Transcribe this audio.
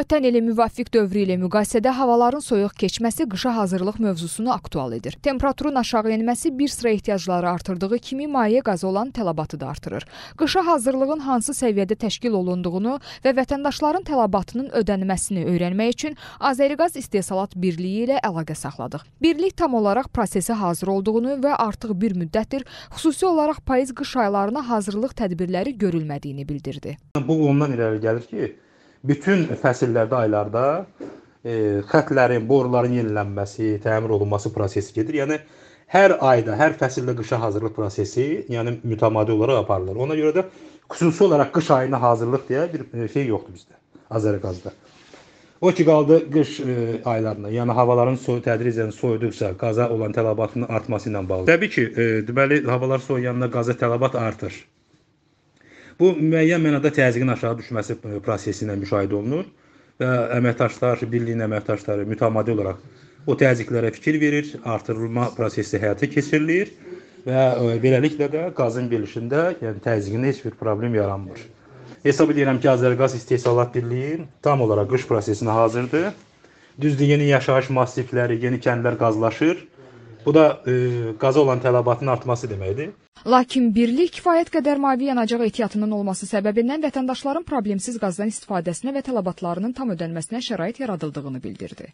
Ötən ilin müvafiq dövrü ilə müqayisədə havaların soyuq keçməsi qışa hazırlıq mövzusunu aktual edir. Temperaturun aşağı enməsi bir sıra ehtiyacları artırdığı kimi maye qazı olan tələbatı da artırır. Qışa hazırlığın hansı səviyyədə təşkil olunduğunu və vətəndaşların tələbatının ödənilməsini öyrənmək üçün Azəriqaz İstehsalat Birliyi ilə əlaqə saxladıq. Birlik tam olaraq prosesi hazır olduğunu və artıq bir müddətdir xüsusi olaraq payız qış aylarına hazırlıq tədbirləri görülmədiyini bildirdi. Bu ondan irəli gəlir ki, bütün fəsillərdə, aylarda e, xətlərin, boruların yenilənməsi, təmir olunması prosesi gedir. Yəni hər ayda, hər fəsildə qışa hazırlıq prosesi, yəni mütəmadi olaraq aparılır. Ona görə də xüsusi olaraq qış ayına hazırlıq deyə bir e, şey yoxdur bizdə Azərbaycanda. O ki qaldı qış e, aylarına, yəni havaların soyuq tədricən soyuduqca qaza olan tələbatın artması ilə bağlı. Təbii ki, e, deməli havalar soyuyanda qaza tələbat artır. Bu müəyyən mənada təzyiqin aşağı düşməsi e, prosesi ilə müşahidə olunur və əməkdaşlar, birliyin əməkdaşları mütəmadi olaraq o təzyiqlərə fikir verir, artırılma prosesi həyata keçirilir və e, beləliklə də qazın verilişində, yəni təzyiqində heç bir problem yaranmır. Hesab edirəm ki, Azərqaz İstehsalat Birliyi tam olaraq qış prosesinə hazırdır. Düzdür, yeni yaşayış massivləri, yeni kəndlər qazlaşır. Bu da e, qaza olan tələbatın artması deməkdir. Lakin birlik kifayət qədər mavi yanacaq ehtiyatının olması səbəbindən vətəndaşların problemsiz qazdan istifadəsinə və tələbatlarının tam ödənməsinə şərait yaradıldığını bildirdi.